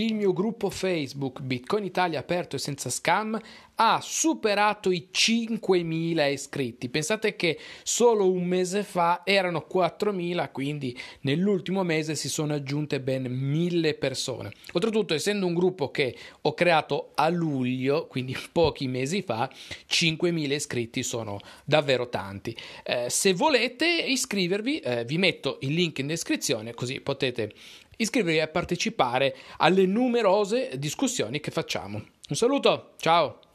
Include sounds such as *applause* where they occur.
il mio gruppo Facebook Bitcoin Italia aperto e senza scam ha superato i 5.000 iscritti. Pensate che solo un mese fa erano 4.000, quindi nell'ultimo mese si sono aggiunte ben 1.000 persone. Oltretutto, essendo un gruppo che ho creato a luglio, quindi *laughs* pochi mesi fa, 5.000 iscritti sono davvero tanti. Eh, se volete iscrivervi, eh, vi metto il link in descrizione così potete iscrivervi e partecipare alle numerose discussioni che facciamo. Un saluto, ciao!